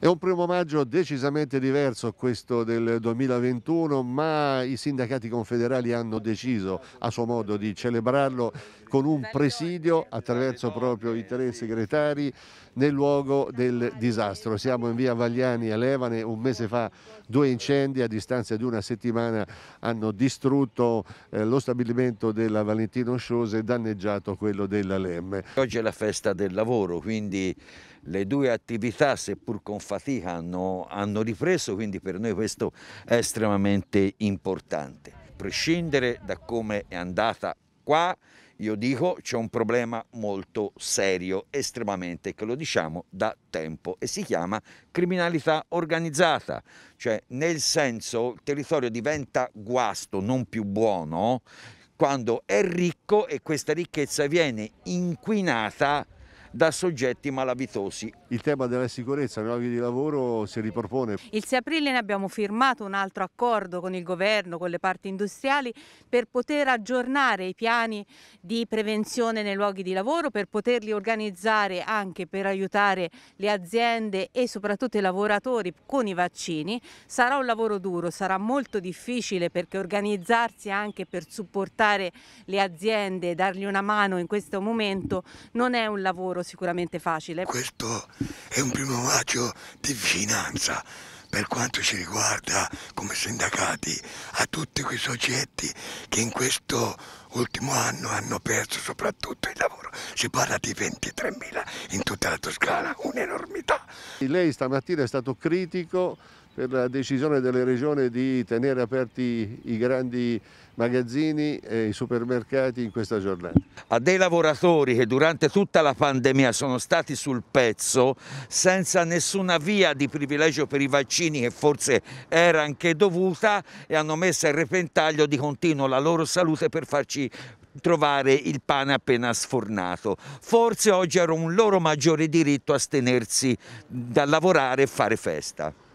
È un primo maggio decisamente diverso questo del 2021, ma i sindacati confederali hanno deciso a suo modo di celebrarlo con un presidio attraverso proprio i tre segretari nel luogo del disastro. Siamo in via Vagliani a Levane, un mese fa due incendi a distanza di una settimana hanno distrutto eh, lo stabilimento della Valentino Sciose e danneggiato quello della Lemme. Oggi è la festa del lavoro, quindi le due attività, seppur confrontate, fatica hanno, hanno ripreso, quindi per noi questo è estremamente importante. A prescindere da come è andata qua, io dico c'è un problema molto serio, estremamente, che lo diciamo da tempo e si chiama criminalità organizzata, cioè nel senso il territorio diventa guasto, non più buono, quando è ricco e questa ricchezza viene inquinata da soggetti malavitosi. Il tema della sicurezza nei luoghi di lavoro si ripropone. Il 6 aprile ne abbiamo firmato un altro accordo con il governo, con le parti industriali per poter aggiornare i piani di prevenzione nei luoghi di lavoro, per poterli organizzare anche per aiutare le aziende e soprattutto i lavoratori con i vaccini. Sarà un lavoro duro, sarà molto difficile perché organizzarsi anche per supportare le aziende, dargli una mano in questo momento non è un lavoro lavoro sicuramente facile. Questo è un primo omaggio di vicinanza per quanto ci riguarda come sindacati a tutti quei soggetti che in questo ultimo anno hanno perso soprattutto il lavoro. Si parla di 23.000 in tutta la Toscana, un'enormità. Lei stamattina è stato critico per la decisione delle regioni di tenere aperti i grandi magazzini e i supermercati in questa giornata. A dei lavoratori che durante tutta la pandemia sono stati sul pezzo senza nessuna via di privilegio per i vaccini che forse era anche dovuta e hanno messo a repentaglio di continuo la loro salute per farci trovare il pane appena sfornato. Forse oggi era un loro maggiore diritto a stenersi dal lavorare e fare festa.